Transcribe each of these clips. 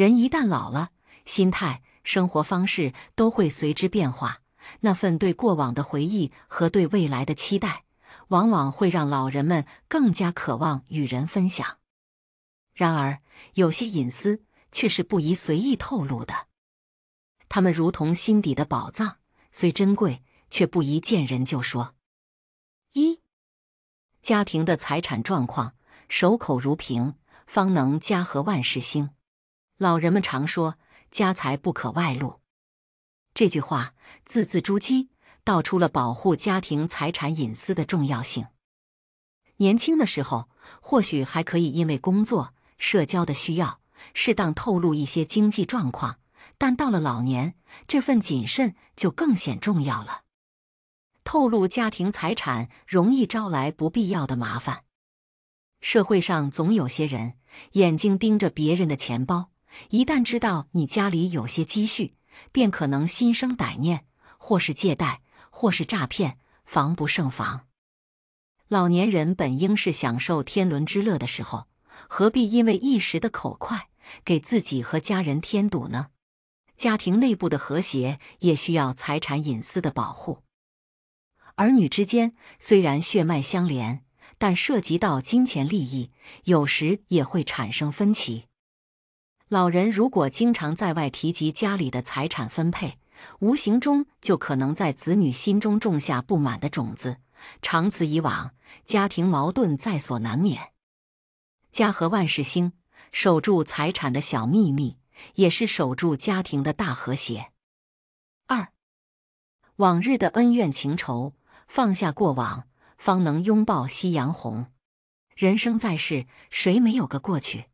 人一旦老了，心态、生活方式都会随之变化。那份对过往的回忆和对未来的期待，往往会让老人们更加渴望与人分享。然而，有些隐私却是不宜随意透露的，他们如同心底的宝藏，虽珍贵，却不宜见人就说。一、家庭的财产状况，守口如瓶，方能家和万事兴。老人们常说“家财不可外露”，这句话字字珠玑，道出了保护家庭财产隐私的重要性。年轻的时候，或许还可以因为工作、社交的需要，适当透露一些经济状况；但到了老年，这份谨慎就更显重要了。透露家庭财产容易招来不必要的麻烦，社会上总有些人眼睛盯着别人的钱包。一旦知道你家里有些积蓄，便可能心生歹念，或是借贷，或是诈骗，防不胜防。老年人本应是享受天伦之乐的时候，何必因为一时的口快，给自己和家人添堵呢？家庭内部的和谐也需要财产隐私的保护。儿女之间虽然血脉相连，但涉及到金钱利益，有时也会产生分歧。老人如果经常在外提及家里的财产分配，无形中就可能在子女心中种下不满的种子，长此以往，家庭矛盾在所难免。家和万事兴，守住财产的小秘密，也是守住家庭的大和谐。二，往日的恩怨情仇，放下过往，方能拥抱夕阳红。人生在世，谁没有个过去？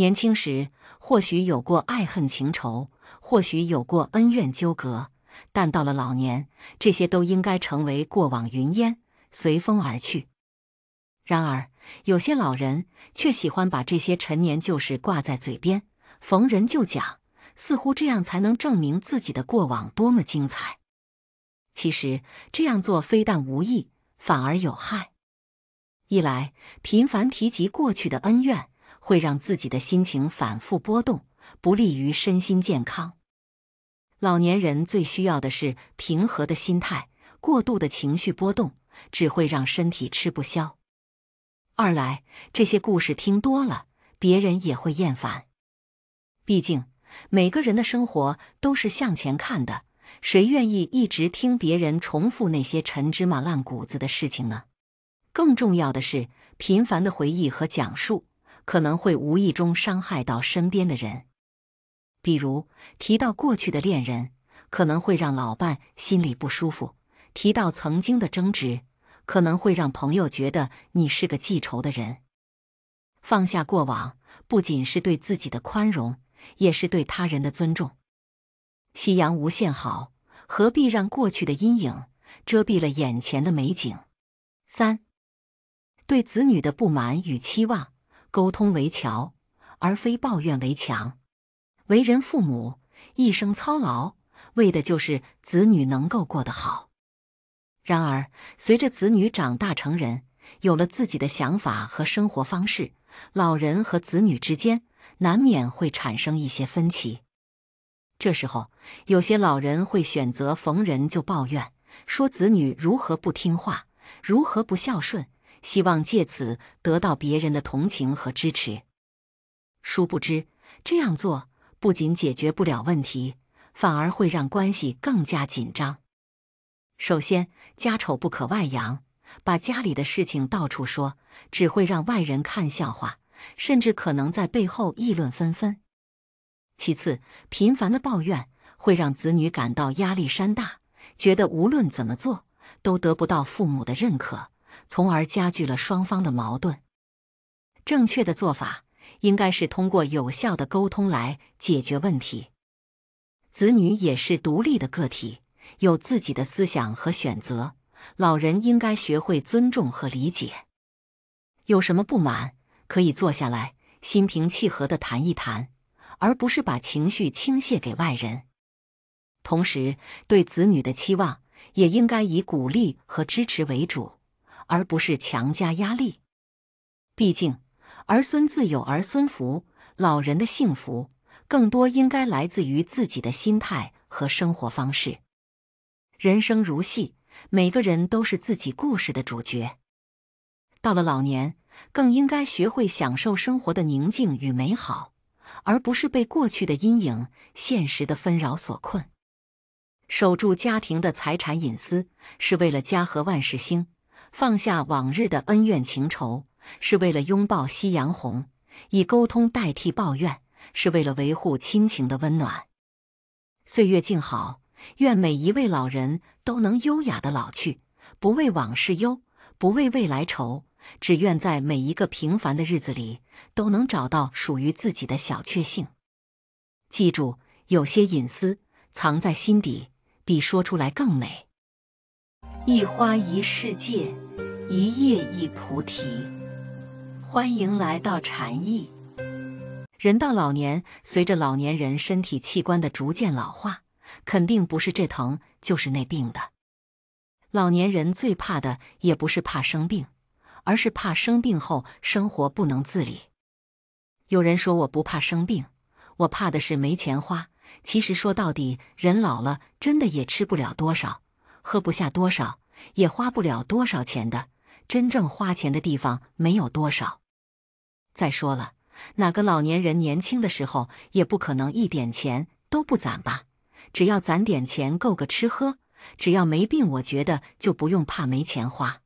年轻时或许有过爱恨情仇，或许有过恩怨纠葛，但到了老年，这些都应该成为过往云烟，随风而去。然而，有些老人却喜欢把这些陈年旧事挂在嘴边，逢人就讲，似乎这样才能证明自己的过往多么精彩。其实这样做非但无益，反而有害。一来，频繁提及过去的恩怨。会让自己的心情反复波动，不利于身心健康。老年人最需要的是平和的心态，过度的情绪波动只会让身体吃不消。二来，这些故事听多了，别人也会厌烦。毕竟，每个人的生活都是向前看的，谁愿意一直听别人重复那些陈芝麻烂谷子的事情呢？更重要的是，频繁的回忆和讲述。可能会无意中伤害到身边的人，比如提到过去的恋人，可能会让老伴心里不舒服；提到曾经的争执，可能会让朋友觉得你是个记仇的人。放下过往，不仅是对自己的宽容，也是对他人的尊重。夕阳无限好，何必让过去的阴影遮蔽了眼前的美景？三，对子女的不满与期望。沟通为桥，而非抱怨为墙。为人父母，一生操劳，为的就是子女能够过得好。然而，随着子女长大成人，有了自己的想法和生活方式，老人和子女之间难免会产生一些分歧。这时候，有些老人会选择逢人就抱怨，说子女如何不听话，如何不孝顺。希望借此得到别人的同情和支持，殊不知这样做不仅解决不了问题，反而会让关系更加紧张。首先，家丑不可外扬，把家里的事情到处说，只会让外人看笑话，甚至可能在背后议论纷纷。其次，频繁的抱怨会让子女感到压力山大，觉得无论怎么做都得不到父母的认可。从而加剧了双方的矛盾。正确的做法应该是通过有效的沟通来解决问题。子女也是独立的个体，有自己的思想和选择，老人应该学会尊重和理解。有什么不满，可以坐下来，心平气和的谈一谈，而不是把情绪倾泻给外人。同时，对子女的期望也应该以鼓励和支持为主。而不是强加压力。毕竟儿孙自有儿孙福，老人的幸福更多应该来自于自己的心态和生活方式。人生如戏，每个人都是自己故事的主角。到了老年，更应该学会享受生活的宁静与美好，而不是被过去的阴影、现实的纷扰所困。守住家庭的财产隐私，是为了家和万事兴。放下往日的恩怨情仇，是为了拥抱夕阳红；以沟通代替抱怨，是为了维护亲情的温暖。岁月静好，愿每一位老人都能优雅的老去，不为往事忧，不为未来愁，只愿在每一个平凡的日子里，都能找到属于自己的小确幸。记住，有些隐私藏在心底，比说出来更美。一花一世界，一叶一菩提。欢迎来到禅意。人到老年，随着老年人身体器官的逐渐老化，肯定不是这疼就是那病的。老年人最怕的也不是怕生病，而是怕生病后生活不能自理。有人说我不怕生病，我怕的是没钱花。其实说到底，人老了真的也吃不了多少。喝不下多少，也花不了多少钱的，真正花钱的地方没有多少。再说了，哪个老年人年轻的时候也不可能一点钱都不攒吧？只要攒点钱够个吃喝，只要没病，我觉得就不用怕没钱花。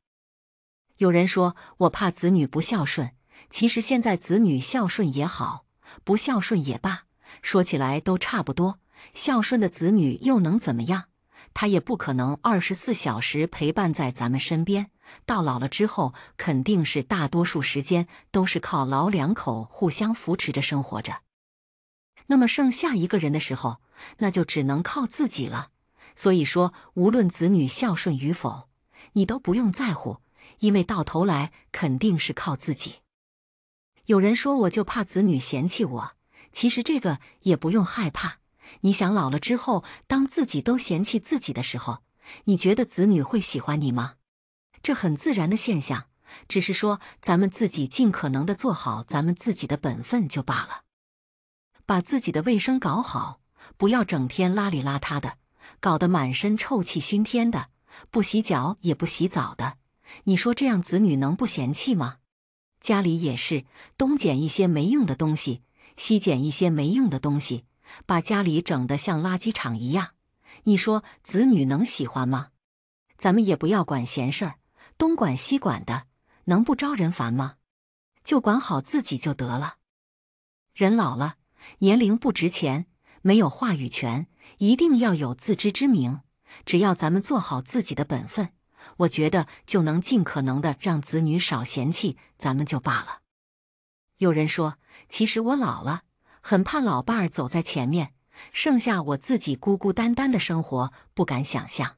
有人说我怕子女不孝顺，其实现在子女孝顺也好，不孝顺也罢，说起来都差不多。孝顺的子女又能怎么样？他也不可能二十四小时陪伴在咱们身边，到老了之后，肯定是大多数时间都是靠老两口互相扶持着生活着。那么剩下一个人的时候，那就只能靠自己了。所以说，无论子女孝顺与否，你都不用在乎，因为到头来肯定是靠自己。有人说，我就怕子女嫌弃我，其实这个也不用害怕。你想老了之后，当自己都嫌弃自己的时候，你觉得子女会喜欢你吗？这很自然的现象，只是说咱们自己尽可能的做好咱们自己的本分就罢了。把自己的卫生搞好，不要整天邋里邋遢的，搞得满身臭气熏天的，不洗脚也不洗澡的，你说这样子女能不嫌弃吗？家里也是，东捡一些没用的东西，西捡一些没用的东西。把家里整得像垃圾场一样，你说子女能喜欢吗？咱们也不要管闲事儿，东管西管的，能不招人烦吗？就管好自己就得了。人老了，年龄不值钱，没有话语权，一定要有自知之明。只要咱们做好自己的本分，我觉得就能尽可能的让子女少嫌弃咱们就罢了。有人说，其实我老了。很怕老伴儿走在前面，剩下我自己孤孤单单的生活，不敢想象。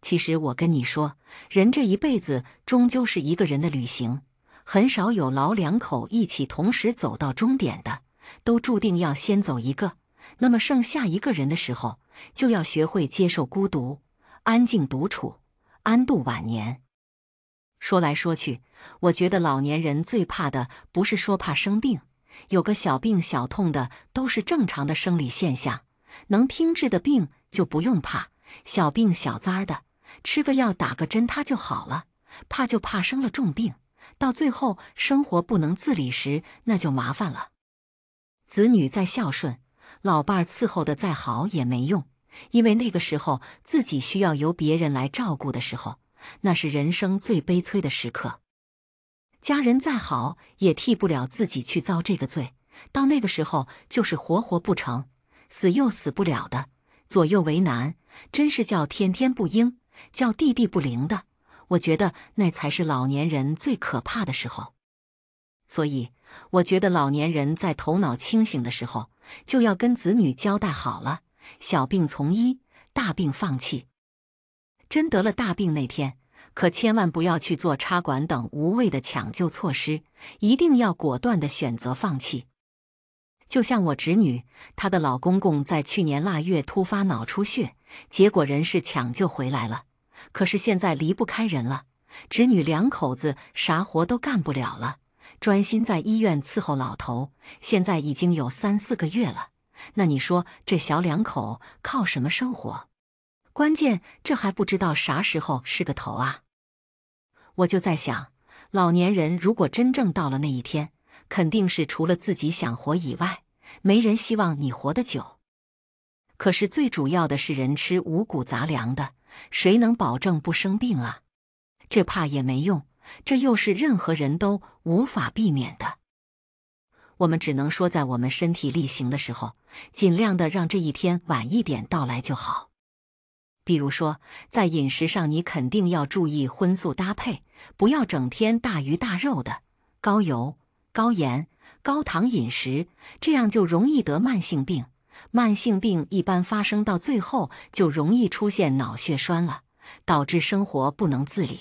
其实我跟你说，人这一辈子终究是一个人的旅行，很少有老两口一起同时走到终点的，都注定要先走一个。那么剩下一个人的时候，就要学会接受孤独，安静独处，安度晚年。说来说去，我觉得老年人最怕的不是说怕生病。有个小病小痛的都是正常的生理现象，能听治的病就不用怕。小病小灾儿的，吃个药打个针，它就好了。怕就怕生了重病，到最后生活不能自理时，那就麻烦了。子女再孝顺，老伴儿伺候的再好也没用，因为那个时候自己需要由别人来照顾的时候，那是人生最悲催的时刻。家人再好也替不了自己去遭这个罪，到那个时候就是活活不成，死又死不了的，左右为难，真是叫天天不应，叫地地不灵的。我觉得那才是老年人最可怕的时候。所以，我觉得老年人在头脑清醒的时候，就要跟子女交代好了：小病从医，大病放弃。真得了大病那天。可千万不要去做插管等无谓的抢救措施，一定要果断的选择放弃。就像我侄女，她的老公公在去年腊月突发脑出血，结果人是抢救回来了，可是现在离不开人了，侄女两口子啥活都干不了了，专心在医院伺候老头，现在已经有三四个月了。那你说这小两口靠什么生活？关键这还不知道啥时候是个头啊！我就在想，老年人如果真正到了那一天，肯定是除了自己想活以外，没人希望你活得久。可是最主要的是，人吃五谷杂粮的，谁能保证不生病啊？这怕也没用，这又是任何人都无法避免的。我们只能说，在我们身体力行的时候，尽量的让这一天晚一点到来就好。比如说，在饮食上，你肯定要注意荤素搭配，不要整天大鱼大肉的、高油、高盐、高糖饮食，这样就容易得慢性病。慢性病一般发生到最后，就容易出现脑血栓了，导致生活不能自理。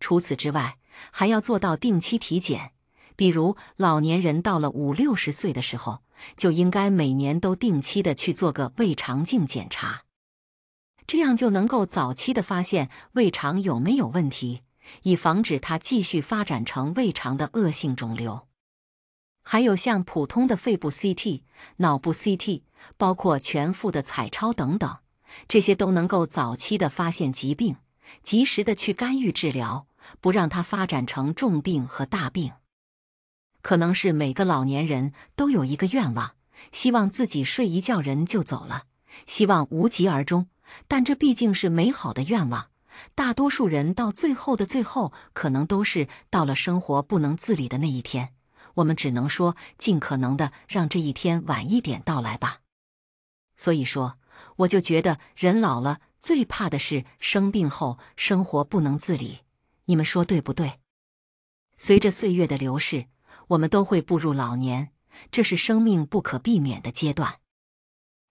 除此之外，还要做到定期体检，比如老年人到了五六十岁的时候，就应该每年都定期的去做个胃肠镜检查。这样就能够早期的发现胃肠有没有问题，以防止它继续发展成胃肠的恶性肿瘤。还有像普通的肺部 CT、脑部 CT，包括全腹的彩超等等，这些都能够早期的发现疾病，及时的去干预治疗，不让它发展成重病和大病。可能是每个老年人都有一个愿望，希望自己睡一觉人就走了，希望无疾而终。但这毕竟是美好的愿望。大多数人到最后的最后，可能都是到了生活不能自理的那一天。我们只能说，尽可能的让这一天晚一点到来吧。所以说，我就觉得人老了最怕的是生病后生活不能自理。你们说对不对？随着岁月的流逝，我们都会步入老年，这是生命不可避免的阶段。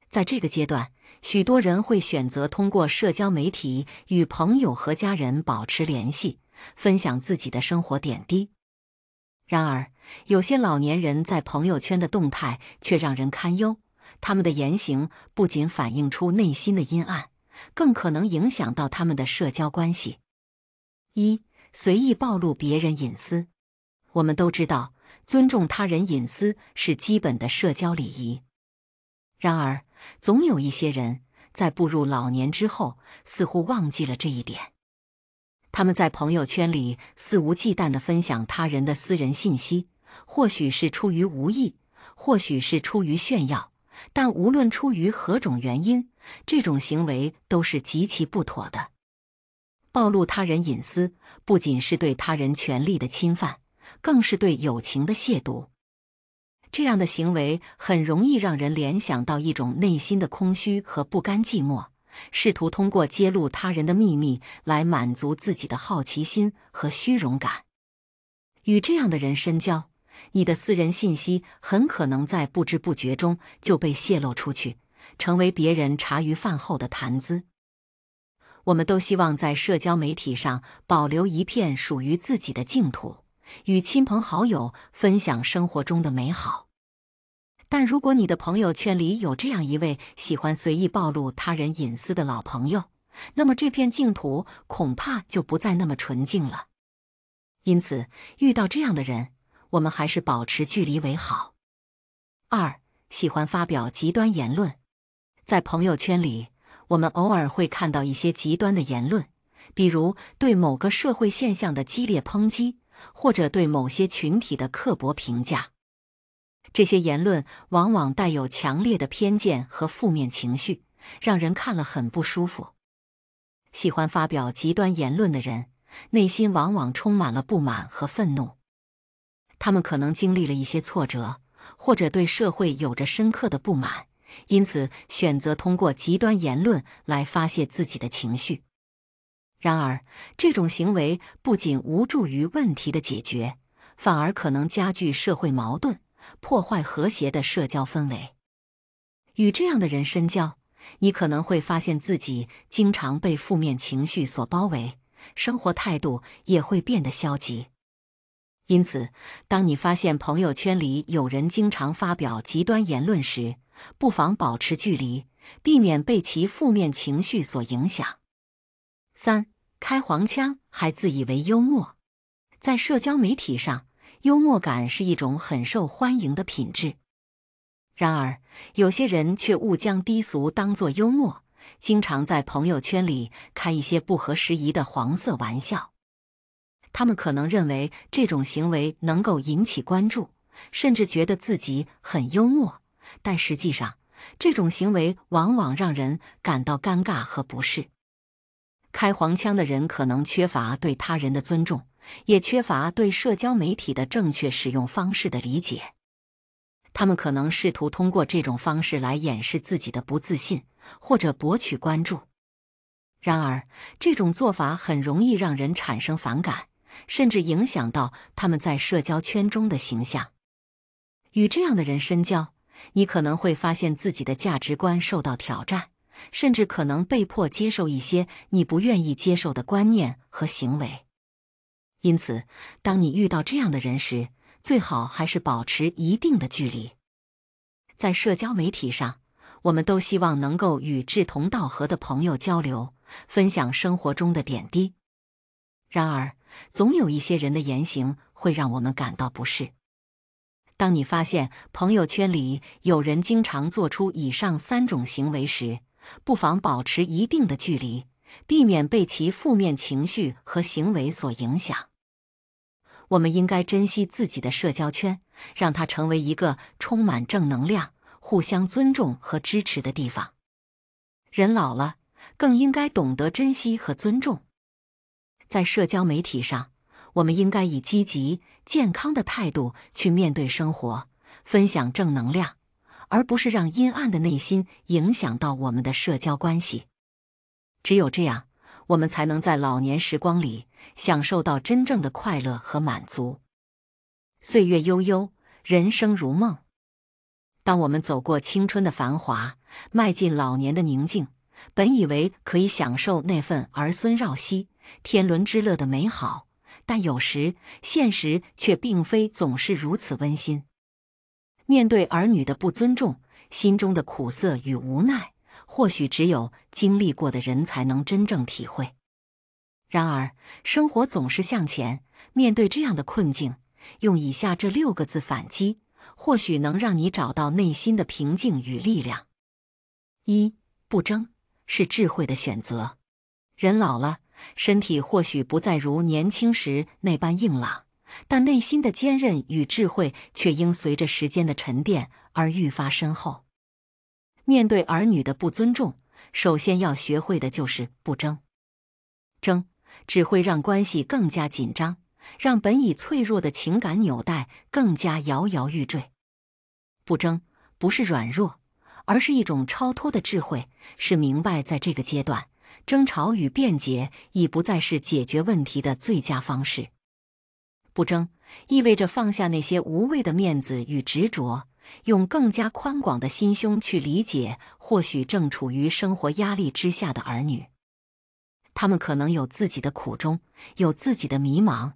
在这个阶段，许多人会选择通过社交媒体与朋友和家人保持联系，分享自己的生活点滴。然而，有些老年人在朋友圈的动态却让人堪忧，他们的言行不仅反映出内心的阴暗，更可能影响到他们的社交关系。一、随意暴露别人隐私。我们都知道，尊重他人隐私是基本的社交礼仪。然而，总有一些人在步入老年之后，似乎忘记了这一点。他们在朋友圈里肆无忌惮的分享他人的私人信息，或许是出于无意，或许是出于炫耀。但无论出于何种原因，这种行为都是极其不妥的。暴露他人隐私，不仅是对他人权利的侵犯，更是对友情的亵渎。这样的行为很容易让人联想到一种内心的空虚和不甘寂寞，试图通过揭露他人的秘密来满足自己的好奇心和虚荣感。与这样的人深交，你的私人信息很可能在不知不觉中就被泄露出去，成为别人茶余饭后的谈资。我们都希望在社交媒体上保留一片属于自己的净土。与亲朋好友分享生活中的美好，但如果你的朋友圈里有这样一位喜欢随意暴露他人隐私的老朋友，那么这片净土恐怕就不再那么纯净了。因此，遇到这样的人，我们还是保持距离为好。二、喜欢发表极端言论，在朋友圈里，我们偶尔会看到一些极端的言论，比如对某个社会现象的激烈抨击。或者对某些群体的刻薄评价，这些言论往往带有强烈的偏见和负面情绪，让人看了很不舒服。喜欢发表极端言论的人，内心往往充满了不满和愤怒。他们可能经历了一些挫折，或者对社会有着深刻的不满，因此选择通过极端言论来发泄自己的情绪。然而，这种行为不仅无助于问题的解决，反而可能加剧社会矛盾，破坏和谐的社交氛围。与这样的人深交，你可能会发现自己经常被负面情绪所包围，生活态度也会变得消极。因此，当你发现朋友圈里有人经常发表极端言论时，不妨保持距离，避免被其负面情绪所影响。三。开黄腔还自以为幽默，在社交媒体上，幽默感是一种很受欢迎的品质。然而，有些人却误将低俗当作幽默，经常在朋友圈里开一些不合时宜的黄色玩笑。他们可能认为这种行为能够引起关注，甚至觉得自己很幽默。但实际上，这种行为往往让人感到尴尬和不适。开黄腔的人可能缺乏对他人的尊重，也缺乏对社交媒体的正确使用方式的理解。他们可能试图通过这种方式来掩饰自己的不自信，或者博取关注。然而，这种做法很容易让人产生反感，甚至影响到他们在社交圈中的形象。与这样的人深交，你可能会发现自己的价值观受到挑战。甚至可能被迫接受一些你不愿意接受的观念和行为，因此，当你遇到这样的人时，最好还是保持一定的距离。在社交媒体上，我们都希望能够与志同道合的朋友交流，分享生活中的点滴。然而，总有一些人的言行会让我们感到不适。当你发现朋友圈里有人经常做出以上三种行为时，不妨保持一定的距离，避免被其负面情绪和行为所影响。我们应该珍惜自己的社交圈，让它成为一个充满正能量、互相尊重和支持的地方。人老了，更应该懂得珍惜和尊重。在社交媒体上，我们应该以积极、健康的态度去面对生活，分享正能量。而不是让阴暗的内心影响到我们的社交关系。只有这样，我们才能在老年时光里享受到真正的快乐和满足。岁月悠悠，人生如梦。当我们走过青春的繁华，迈进老年的宁静，本以为可以享受那份儿孙绕膝、天伦之乐的美好，但有时现实却并非总是如此温馨。面对儿女的不尊重，心中的苦涩与无奈，或许只有经历过的人才能真正体会。然而，生活总是向前，面对这样的困境，用以下这六个字反击，或许能让你找到内心的平静与力量。一不争，是智慧的选择。人老了，身体或许不再如年轻时那般硬朗。但内心的坚韧与智慧却应随着时间的沉淀而愈发深厚。面对儿女的不尊重，首先要学会的就是不争。争只会让关系更加紧张，让本已脆弱的情感纽带更加摇摇欲坠。不争不是软弱，而是一种超脱的智慧，是明白在这个阶段，争吵与辩解已不再是解决问题的最佳方式。不争，意味着放下那些无谓的面子与执着，用更加宽广的心胸去理解或许正处于生活压力之下的儿女。他们可能有自己的苦衷，有自己的迷茫，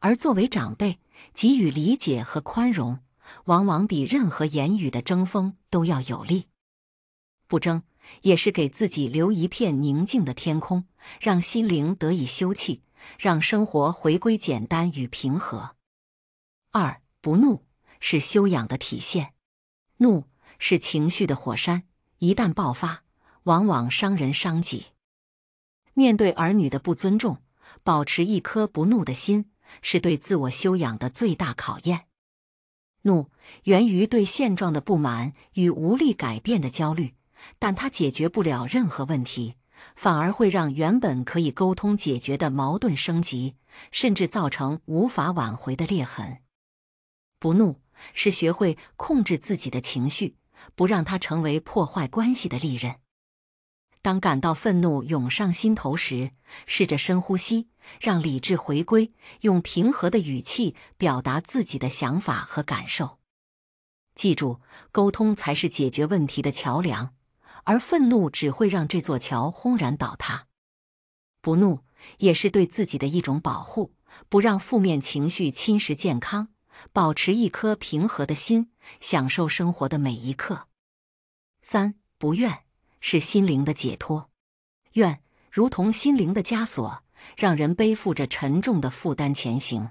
而作为长辈，给予理解和宽容，往往比任何言语的争锋都要有力。不争，也是给自己留一片宁静的天空，让心灵得以休憩。让生活回归简单与平和。二不怒是修养的体现，怒是情绪的火山，一旦爆发，往往伤人伤己。面对儿女的不尊重，保持一颗不怒的心，是对自我修养的最大考验。怒源于对现状的不满与无力改变的焦虑，但它解决不了任何问题。反而会让原本可以沟通解决的矛盾升级，甚至造成无法挽回的裂痕。不怒是学会控制自己的情绪，不让它成为破坏关系的利刃。当感到愤怒涌上心头时，试着深呼吸，让理智回归，用平和的语气表达自己的想法和感受。记住，沟通才是解决问题的桥梁。而愤怒只会让这座桥轰然倒塌。不怒也是对自己的一种保护，不让负面情绪侵蚀健康，保持一颗平和的心，享受生活的每一刻。三不怨是心灵的解脱，怨如同心灵的枷锁，让人背负着沉重的负担前行。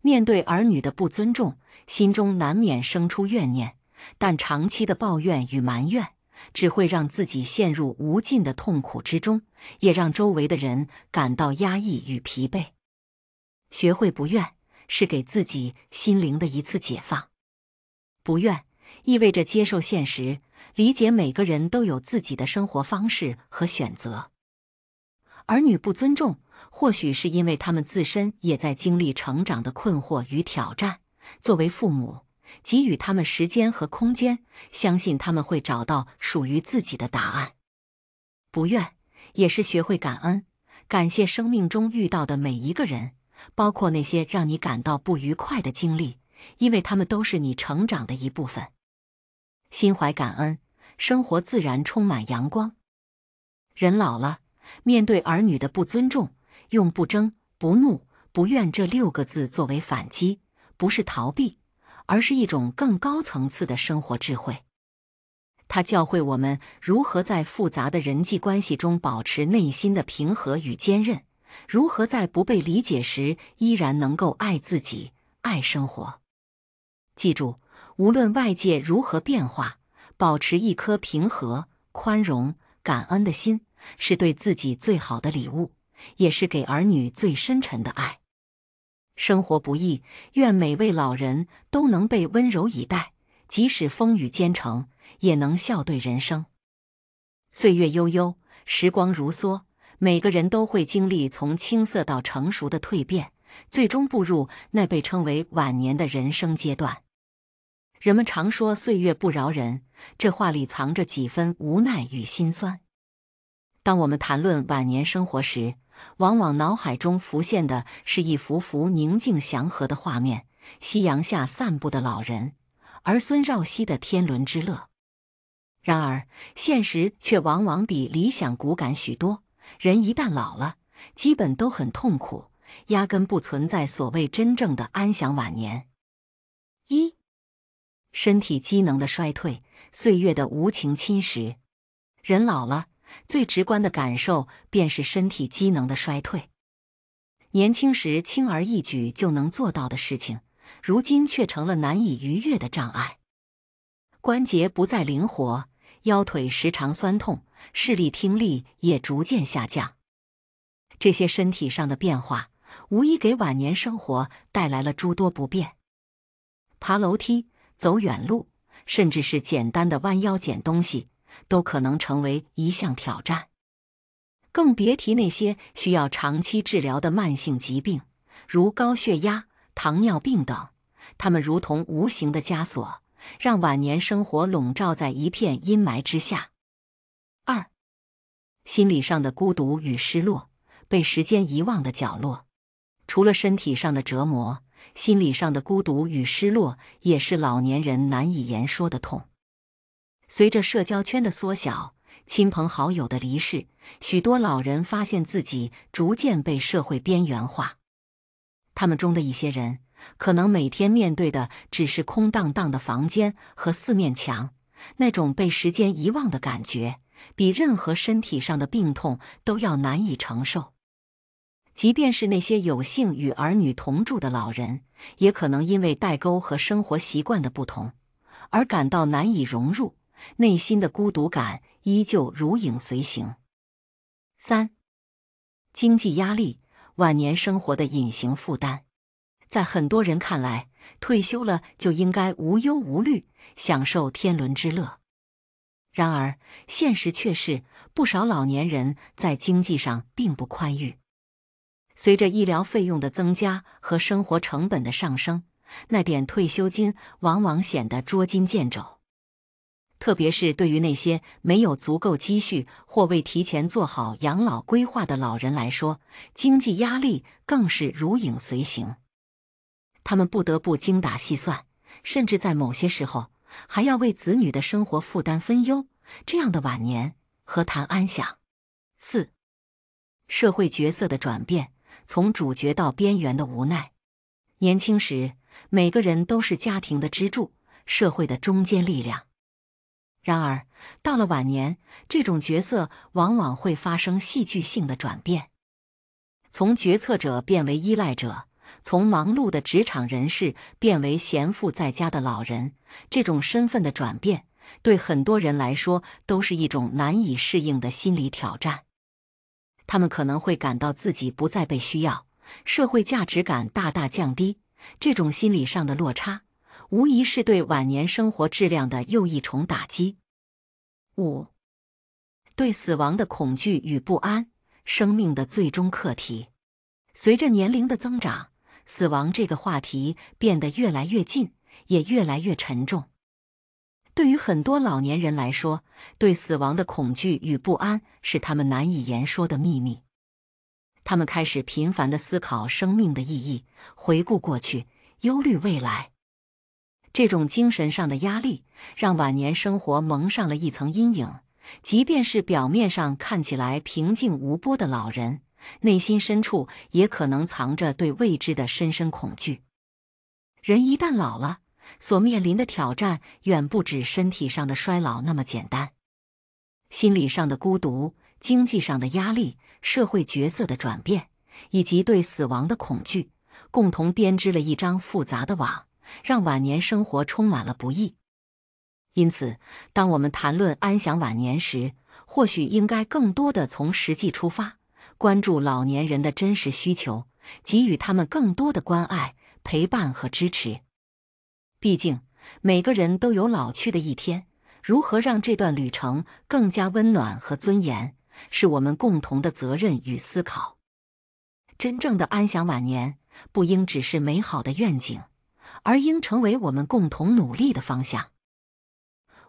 面对儿女的不尊重，心中难免生出怨念，但长期的抱怨与埋怨。只会让自己陷入无尽的痛苦之中，也让周围的人感到压抑与疲惫。学会不愿，是给自己心灵的一次解放。不愿意味着接受现实，理解每个人都有自己的生活方式和选择。儿女不尊重，或许是因为他们自身也在经历成长的困惑与挑战。作为父母。给予他们时间和空间，相信他们会找到属于自己的答案。不愿也是学会感恩，感谢生命中遇到的每一个人，包括那些让你感到不愉快的经历，因为他们都是你成长的一部分。心怀感恩，生活自然充满阳光。人老了，面对儿女的不尊重，用“不争、不怒、不愿”这六个字作为反击，不是逃避。而是一种更高层次的生活智慧，它教会我们如何在复杂的人际关系中保持内心的平和与坚韧，如何在不被理解时依然能够爱自己、爱生活。记住，无论外界如何变化，保持一颗平和、宽容、感恩的心，是对自己最好的礼物，也是给儿女最深沉的爱。生活不易，愿每位老人都能被温柔以待，即使风雨兼程，也能笑对人生。岁月悠悠，时光如梭，每个人都会经历从青涩到成熟的蜕变，最终步入那被称为晚年的人生阶段。人们常说“岁月不饶人”，这话里藏着几分无奈与心酸。当我们谈论晚年生活时，往往脑海中浮现的是一幅幅宁静祥和的画面：夕阳下散步的老人，儿孙绕膝的天伦之乐。然而，现实却往往比理想骨感许多。人一旦老了，基本都很痛苦，压根不存在所谓真正的安享晚年。一，身体机能的衰退，岁月的无情侵蚀，人老了。最直观的感受便是身体机能的衰退。年轻时轻而易举就能做到的事情，如今却成了难以逾越的障碍。关节不再灵活，腰腿时常酸痛，视力、听力也逐渐下降。这些身体上的变化，无疑给晚年生活带来了诸多不便。爬楼梯、走远路，甚至是简单的弯腰捡东西。都可能成为一项挑战，更别提那些需要长期治疗的慢性疾病，如高血压、糖尿病等。它们如同无形的枷锁，让晚年生活笼罩在一片阴霾之下。二、心理上的孤独与失落，被时间遗忘的角落。除了身体上的折磨，心理上的孤独与失落也是老年人难以言说的痛。随着社交圈的缩小，亲朋好友的离世，许多老人发现自己逐渐被社会边缘化。他们中的一些人，可能每天面对的只是空荡荡的房间和四面墙，那种被时间遗忘的感觉，比任何身体上的病痛都要难以承受。即便是那些有幸与儿女同住的老人，也可能因为代沟和生活习惯的不同，而感到难以融入。内心的孤独感依旧如影随形。三、经济压力，晚年生活的隐形负担。在很多人看来，退休了就应该无忧无虑，享受天伦之乐。然而，现实却是不少老年人在经济上并不宽裕。随着医疗费用的增加和生活成本的上升，那点退休金往往显得捉襟见肘。特别是对于那些没有足够积蓄或未提前做好养老规划的老人来说，经济压力更是如影随形。他们不得不精打细算，甚至在某些时候还要为子女的生活负担分忧。这样的晚年，何谈安享？四、社会角色的转变：从主角到边缘的无奈。年轻时，每个人都是家庭的支柱，社会的中坚力量。然而，到了晚年，这种角色往往会发生戏剧性的转变，从决策者变为依赖者，从忙碌的职场人士变为闲赋在家的老人。这种身份的转变，对很多人来说都是一种难以适应的心理挑战。他们可能会感到自己不再被需要，社会价值感大大降低。这种心理上的落差。无疑是对晚年生活质量的又一重打击。五、对死亡的恐惧与不安，生命的最终课题。随着年龄的增长，死亡这个话题变得越来越近，也越来越沉重。对于很多老年人来说，对死亡的恐惧与不安是他们难以言说的秘密。他们开始频繁的思考生命的意义，回顾过去，忧虑未来。这种精神上的压力，让晚年生活蒙上了一层阴影。即便是表面上看起来平静无波的老人，内心深处也可能藏着对未知的深深恐惧。人一旦老了，所面临的挑战远不止身体上的衰老那么简单。心理上的孤独、经济上的压力、社会角色的转变，以及对死亡的恐惧，共同编织了一张复杂的网。让晚年生活充满了不易，因此，当我们谈论安享晚年时，或许应该更多的从实际出发，关注老年人的真实需求，给予他们更多的关爱、陪伴和支持。毕竟，每个人都有老去的一天，如何让这段旅程更加温暖和尊严，是我们共同的责任与思考。真正的安享晚年，不应只是美好的愿景。而应成为我们共同努力的方向。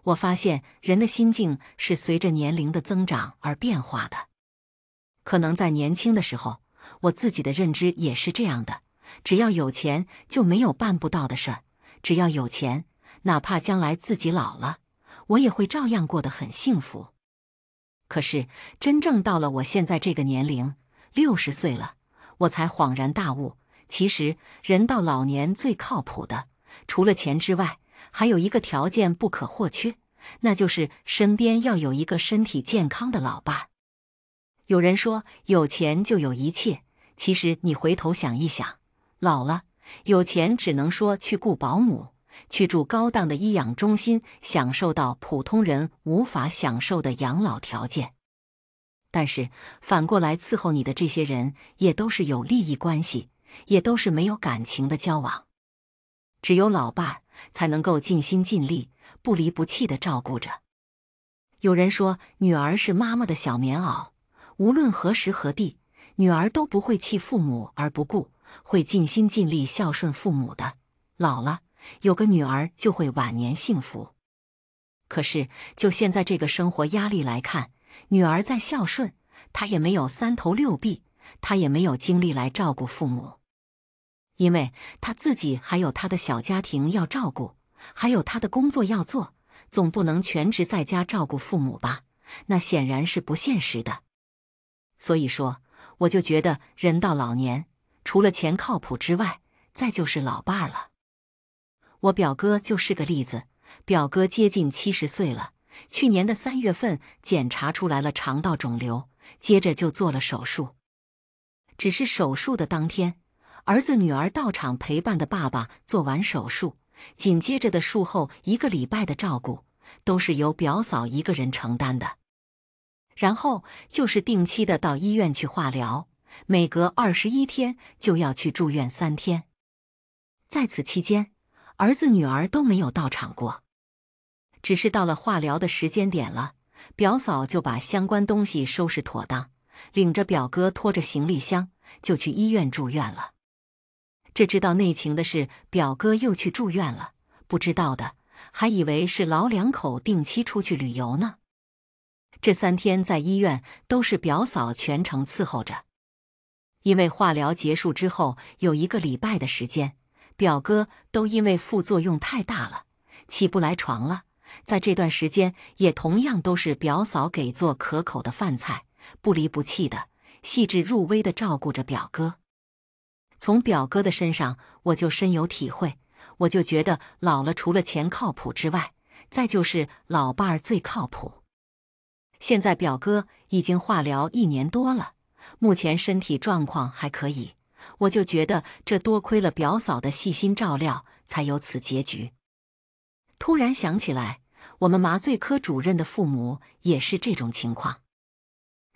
我发现人的心境是随着年龄的增长而变化的。可能在年轻的时候，我自己的认知也是这样的：只要有钱，就没有办不到的事儿；只要有钱，哪怕将来自己老了，我也会照样过得很幸福。可是真正到了我现在这个年龄，六十岁了，我才恍然大悟。其实，人到老年最靠谱的，除了钱之外，还有一个条件不可或缺，那就是身边要有一个身体健康的老伴。有人说，有钱就有一切。其实，你回头想一想，老了有钱，只能说去雇保姆，去住高档的医养中心，享受到普通人无法享受的养老条件。但是，反过来伺候你的这些人，也都是有利益关系。也都是没有感情的交往，只有老伴儿才能够尽心尽力、不离不弃的照顾着。有人说，女儿是妈妈的小棉袄，无论何时何地，女儿都不会弃父母而不顾，会尽心尽力孝顺父母的。老了有个女儿，就会晚年幸福。可是，就现在这个生活压力来看，女儿再孝顺，她也没有三头六臂，她也没有精力来照顾父母。因为他自己还有他的小家庭要照顾，还有他的工作要做，总不能全职在家照顾父母吧？那显然是不现实的。所以说，我就觉得人到老年，除了钱靠谱之外，再就是老伴儿了。我表哥就是个例子。表哥接近七十岁了，去年的三月份检查出来了肠道肿瘤，接着就做了手术。只是手术的当天。儿子、女儿到场陪伴的爸爸做完手术，紧接着的术后一个礼拜的照顾都是由表嫂一个人承担的。然后就是定期的到医院去化疗，每隔二十一天就要去住院三天。在此期间，儿子、女儿都没有到场过，只是到了化疗的时间点了，表嫂就把相关东西收拾妥当，领着表哥拖着行李箱就去医院住院了。这知道内情的是表哥又去住院了，不知道的还以为是老两口定期出去旅游呢。这三天在医院都是表嫂全程伺候着，因为化疗结束之后有一个礼拜的时间，表哥都因为副作用太大了起不来床了。在这段时间，也同样都是表嫂给做可口的饭菜，不离不弃的细致入微的照顾着表哥。从表哥的身上，我就深有体会，我就觉得老了除了钱靠谱之外，再就是老伴儿最靠谱。现在表哥已经化疗一年多了，目前身体状况还可以，我就觉得这多亏了表嫂的细心照料才有此结局。突然想起来，我们麻醉科主任的父母也是这种情况，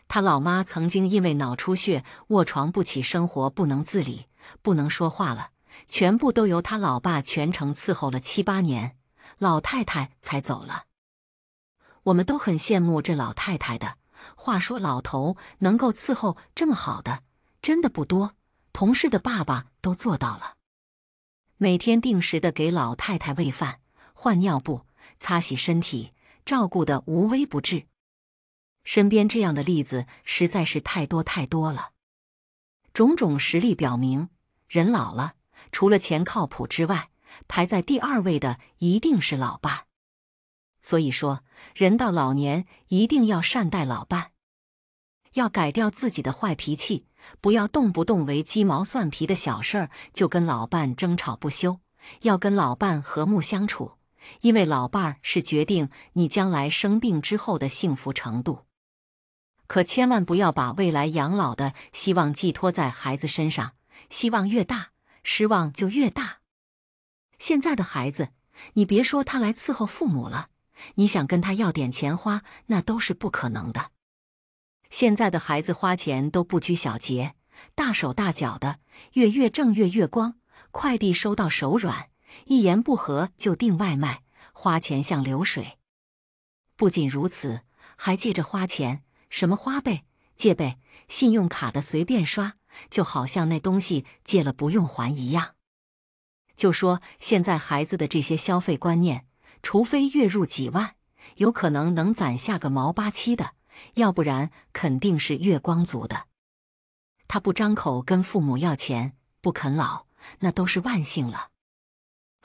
他老妈曾经因为脑出血卧床不起，生活不能自理。不能说话了，全部都由他老爸全程伺候了七八年，老太太才走了。我们都很羡慕这老太太的，话说老头能够伺候这么好的，真的不多。同事的爸爸都做到了，每天定时的给老太太喂饭、换尿布、擦洗身体，照顾的无微不至。身边这样的例子实在是太多太多了，种种实例表明。人老了，除了钱靠谱之外，排在第二位的一定是老伴。所以说，人到老年一定要善待老伴，要改掉自己的坏脾气，不要动不动为鸡毛蒜皮的小事儿就跟老伴争吵不休，要跟老伴和睦相处。因为老伴儿是决定你将来生病之后的幸福程度，可千万不要把未来养老的希望寄托在孩子身上。希望越大，失望就越大。现在的孩子，你别说他来伺候父母了，你想跟他要点钱花，那都是不可能的。现在的孩子花钱都不拘小节，大手大脚的，月月挣月月光，快递收到手软，一言不合就订外卖，花钱像流水。不仅如此，还借着花钱，什么花呗、借呗、信用卡的随便刷。就好像那东西借了不用还一样。就说现在孩子的这些消费观念，除非月入几万，有可能能攒下个毛八七的，要不然肯定是月光族的。他不张口跟父母要钱，不啃老，那都是万幸了。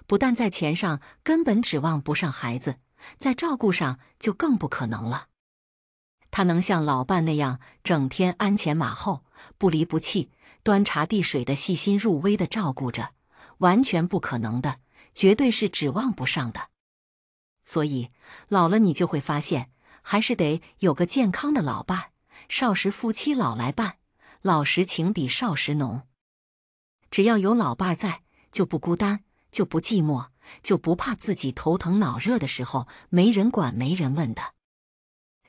不但在钱上根本指望不上孩子，在照顾上就更不可能了。他能像老伴那样整天鞍前马后、不离不弃、端茶递水的细心入微的照顾着，完全不可能的，绝对是指望不上的。所以老了你就会发现，还是得有个健康的老伴。少时夫妻老来伴，老时情比少时浓。只要有老伴在，就不孤单，就不寂寞，就不怕自己头疼脑热的时候没人管、没人问的。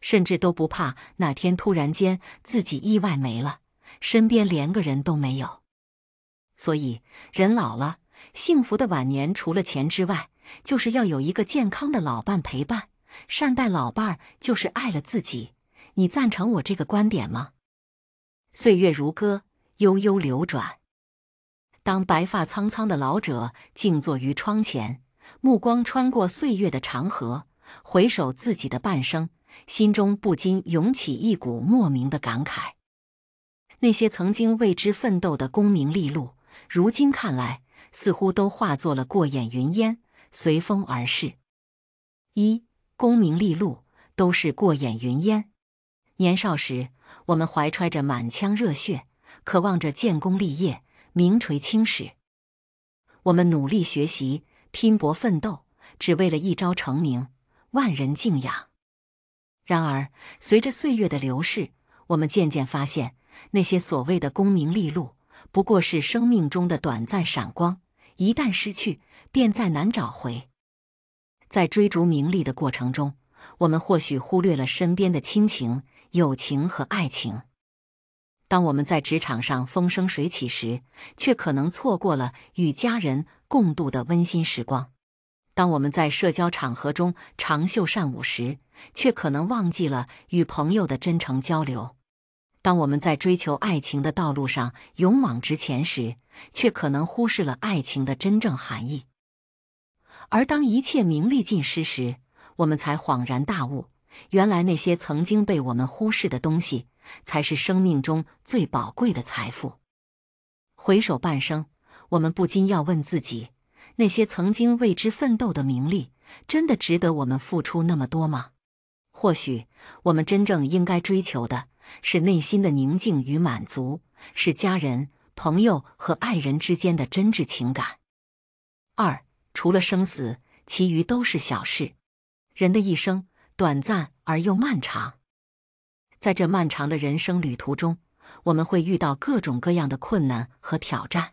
甚至都不怕哪天突然间自己意外没了，身边连个人都没有。所以人老了，幸福的晚年除了钱之外，就是要有一个健康的老伴陪伴。善待老伴儿就是爱了自己。你赞成我这个观点吗？岁月如歌，悠悠流转。当白发苍苍的老者静坐于窗前，目光穿过岁月的长河，回首自己的半生。心中不禁涌起一股莫名的感慨，那些曾经为之奋斗的功名利禄，如今看来似乎都化作了过眼云烟，随风而逝。一功名利禄都是过眼云烟。年少时，我们怀揣着满腔热血，渴望着建功立业，名垂青史。我们努力学习，拼搏奋斗，只为了一朝成名，万人敬仰。然而，随着岁月的流逝，我们渐渐发现，那些所谓的功名利禄，不过是生命中的短暂闪光，一旦失去，便再难找回。在追逐名利的过程中，我们或许忽略了身边的亲情、友情和爱情。当我们在职场上风生水起时，却可能错过了与家人共度的温馨时光。当我们在社交场合中长袖善舞时，却可能忘记了与朋友的真诚交流；当我们在追求爱情的道路上勇往直前时，却可能忽视了爱情的真正含义。而当一切名利尽失时，我们才恍然大悟：原来那些曾经被我们忽视的东西，才是生命中最宝贵的财富。回首半生，我们不禁要问自己。那些曾经为之奋斗的名利，真的值得我们付出那么多吗？或许，我们真正应该追求的是内心的宁静与满足，是家人、朋友和爱人之间的真挚情感。二，除了生死，其余都是小事。人的一生短暂而又漫长，在这漫长的人生旅途中，我们会遇到各种各样的困难和挑战。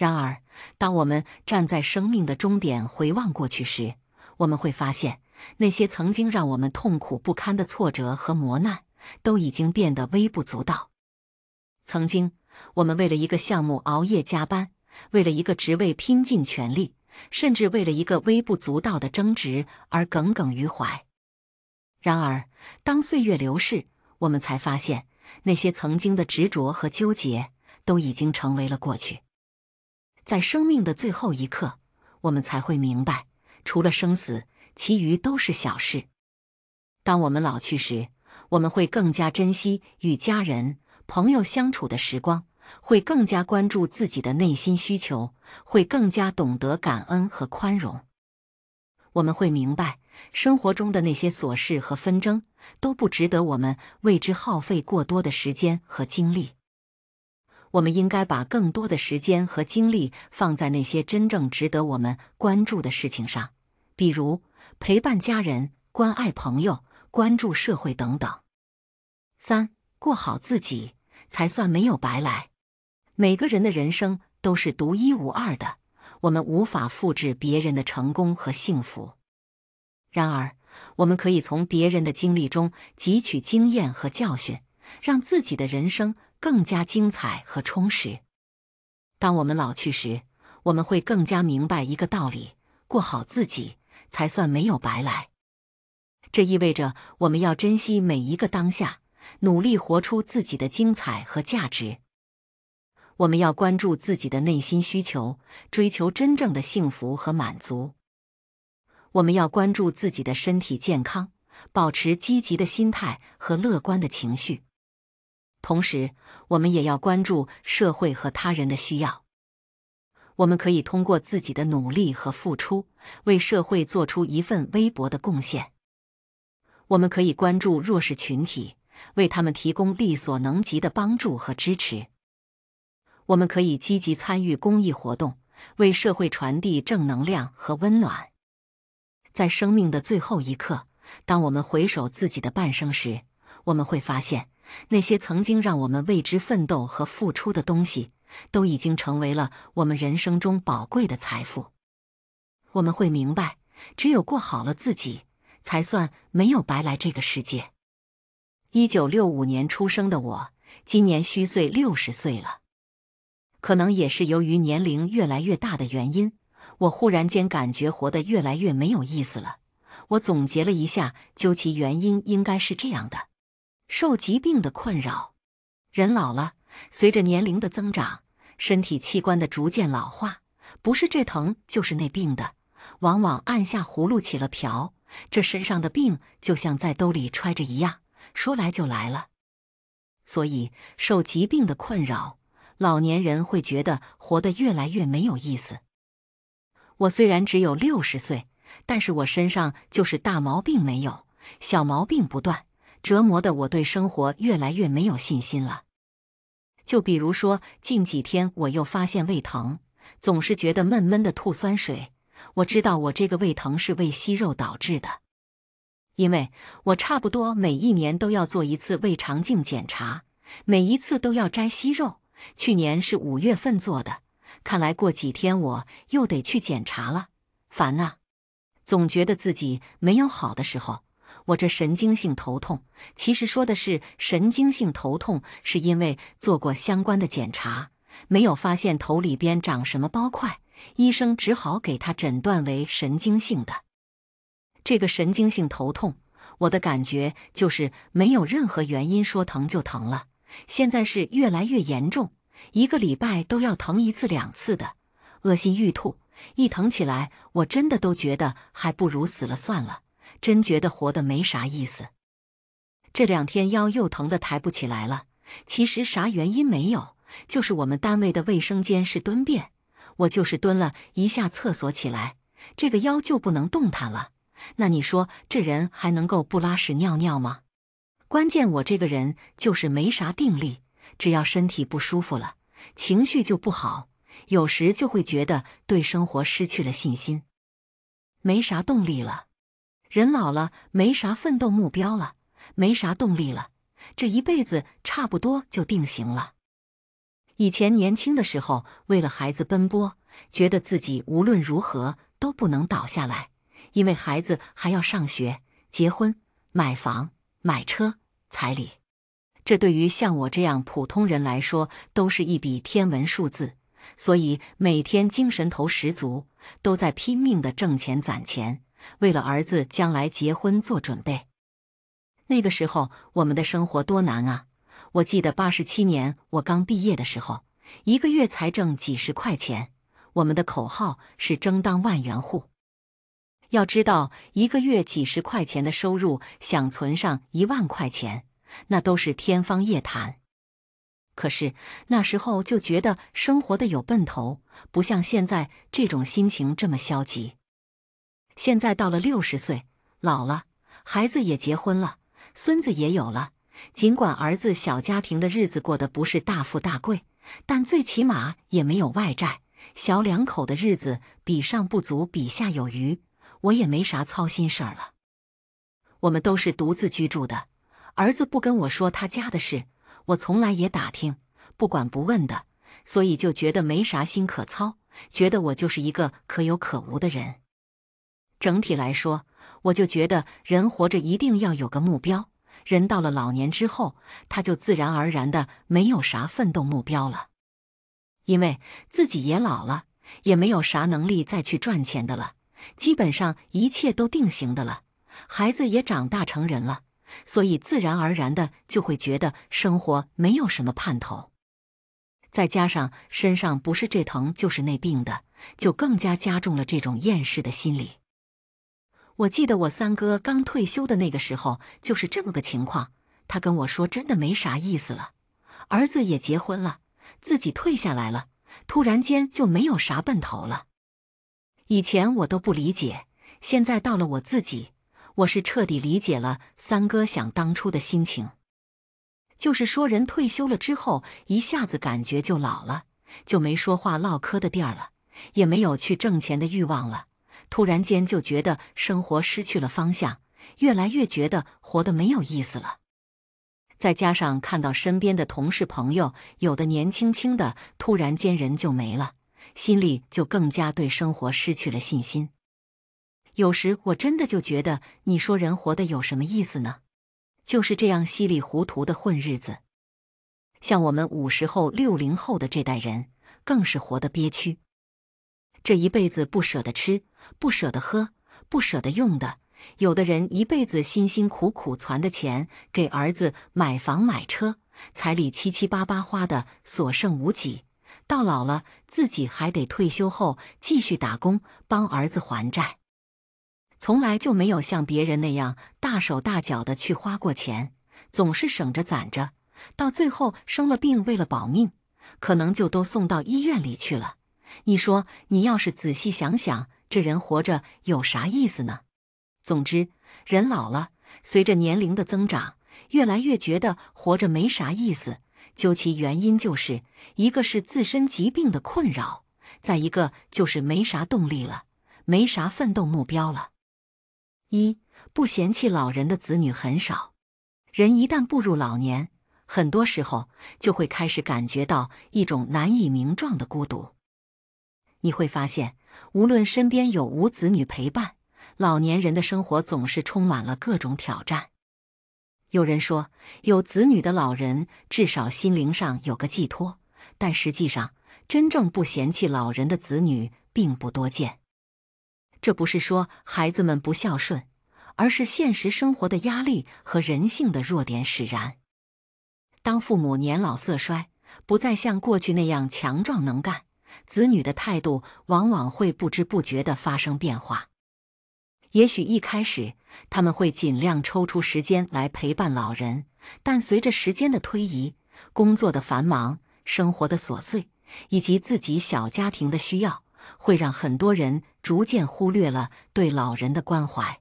然而，当我们站在生命的终点回望过去时，我们会发现，那些曾经让我们痛苦不堪的挫折和磨难，都已经变得微不足道。曾经，我们为了一个项目熬夜加班，为了一个职位拼尽全力，甚至为了一个微不足道的争执而耿耿于怀。然而，当岁月流逝，我们才发现，那些曾经的执着和纠结，都已经成为了过去。在生命的最后一刻，我们才会明白，除了生死，其余都是小事。当我们老去时，我们会更加珍惜与家人、朋友相处的时光，会更加关注自己的内心需求，会更加懂得感恩和宽容。我们会明白，生活中的那些琐事和纷争，都不值得我们为之耗费过多的时间和精力。我们应该把更多的时间和精力放在那些真正值得我们关注的事情上，比如陪伴家人、关爱朋友、关注社会等等。三，过好自己才算没有白来。每个人的人生都是独一无二的，我们无法复制别人的成功和幸福。然而，我们可以从别人的经历中汲取经验和教训，让自己的人生。更加精彩和充实。当我们老去时，我们会更加明白一个道理：过好自己才算没有白来。这意味着我们要珍惜每一个当下，努力活出自己的精彩和价值。我们要关注自己的内心需求，追求真正的幸福和满足。我们要关注自己的身体健康，保持积极的心态和乐观的情绪。同时，我们也要关注社会和他人的需要。我们可以通过自己的努力和付出，为社会做出一份微薄的贡献。我们可以关注弱势群体，为他们提供力所能及的帮助和支持。我们可以积极参与公益活动，为社会传递正能量和温暖。在生命的最后一刻，当我们回首自己的半生时，我们会发现。那些曾经让我们为之奋斗和付出的东西，都已经成为了我们人生中宝贵的财富。我们会明白，只有过好了自己，才算没有白来这个世界。一九六五年出生的我，今年虚岁六十岁了。可能也是由于年龄越来越大的原因，我忽然间感觉活得越来越没有意思了。我总结了一下，究其原因，应该是这样的。受疾病的困扰，人老了，随着年龄的增长，身体器官的逐渐老化，不是这疼就是那病的，往往按下葫芦起了瓢，这身上的病就像在兜里揣着一样，说来就来了。所以，受疾病的困扰，老年人会觉得活得越来越没有意思。我虽然只有六十岁，但是我身上就是大毛病没有，小毛病不断。折磨的我对生活越来越没有信心了。就比如说，近几天我又发现胃疼，总是觉得闷闷的，吐酸水。我知道我这个胃疼是胃息肉导致的，因为我差不多每一年都要做一次胃肠镜检查，每一次都要摘息肉。去年是五月份做的，看来过几天我又得去检查了，烦啊！总觉得自己没有好的时候。我这神经性头痛，其实说的是神经性头痛，是因为做过相关的检查，没有发现头里边长什么包块，医生只好给他诊断为神经性的。这个神经性头痛，我的感觉就是没有任何原因说疼就疼了，现在是越来越严重，一个礼拜都要疼一次两次的，恶心欲吐，一疼起来我真的都觉得还不如死了算了。真觉得活的没啥意思。这两天腰又疼的抬不起来了。其实啥原因没有，就是我们单位的卫生间是蹲便，我就是蹲了一下厕所起来，这个腰就不能动弹了。那你说这人还能够不拉屎尿尿吗？关键我这个人就是没啥定力，只要身体不舒服了，情绪就不好，有时就会觉得对生活失去了信心，没啥动力了。人老了，没啥奋斗目标了，没啥动力了，这一辈子差不多就定型了。以前年轻的时候，为了孩子奔波，觉得自己无论如何都不能倒下来，因为孩子还要上学、结婚、买房、买车、彩礼，这对于像我这样普通人来说，都是一笔天文数字，所以每天精神头十足，都在拼命的挣钱攒钱。为了儿子将来结婚做准备，那个时候我们的生活多难啊！我记得八十七年我刚毕业的时候，一个月才挣几十块钱。我们的口号是争当万元户。要知道，一个月几十块钱的收入，想存上一万块钱，那都是天方夜谭。可是那时候就觉得生活的有奔头，不像现在这种心情这么消极。现在到了六十岁，老了，孩子也结婚了，孙子也有了。尽管儿子小家庭的日子过得不是大富大贵，但最起码也没有外债。小两口的日子比上不足，比下有余。我也没啥操心事儿了。我们都是独自居住的，儿子不跟我说他家的事，我从来也打听，不管不问的，所以就觉得没啥心可操，觉得我就是一个可有可无的人。整体来说，我就觉得人活着一定要有个目标。人到了老年之后，他就自然而然的没有啥奋斗目标了，因为自己也老了，也没有啥能力再去赚钱的了，基本上一切都定型的了。孩子也长大成人了，所以自然而然的就会觉得生活没有什么盼头。再加上身上不是这疼就是那病的，就更加加重了这种厌世的心理。我记得我三哥刚退休的那个时候，就是这么个情况。他跟我说，真的没啥意思了，儿子也结婚了，自己退下来了，突然间就没有啥奔头了。以前我都不理解，现在到了我自己，我是彻底理解了三哥想当初的心情。就是说，人退休了之后，一下子感觉就老了，就没说话唠嗑的地儿了，也没有去挣钱的欲望了。突然间就觉得生活失去了方向，越来越觉得活得没有意思了。再加上看到身边的同事朋友，有的年轻轻的，突然间人就没了，心里就更加对生活失去了信心。有时我真的就觉得，你说人活得有什么意思呢？就是这样稀里糊涂的混日子。像我们五十后、六零后的这代人，更是活得憋屈。这一辈子不舍得吃，不舍得喝，不舍得用的。有的人一辈子辛辛苦苦攒的钱，给儿子买房买车，彩礼七七八八花的所剩无几，到老了自己还得退休后继续打工，帮儿子还债。从来就没有像别人那样大手大脚的去花过钱，总是省着攒着，到最后生了病，为了保命，可能就都送到医院里去了。你说，你要是仔细想想，这人活着有啥意思呢？总之，人老了，随着年龄的增长，越来越觉得活着没啥意思。究其原因，就是一个是自身疾病的困扰，再一个就是没啥动力了，没啥奋斗目标了。一不嫌弃老人的子女很少。人一旦步入老年，很多时候就会开始感觉到一种难以名状的孤独。你会发现，无论身边有无子女陪伴，老年人的生活总是充满了各种挑战。有人说，有子女的老人至少心灵上有个寄托，但实际上，真正不嫌弃老人的子女并不多见。这不是说孩子们不孝顺，而是现实生活的压力和人性的弱点使然。当父母年老色衰，不再像过去那样强壮能干。子女的态度往往会不知不觉地发生变化。也许一开始他们会尽量抽出时间来陪伴老人，但随着时间的推移，工作的繁忙、生活的琐碎以及自己小家庭的需要，会让很多人逐渐忽略了对老人的关怀。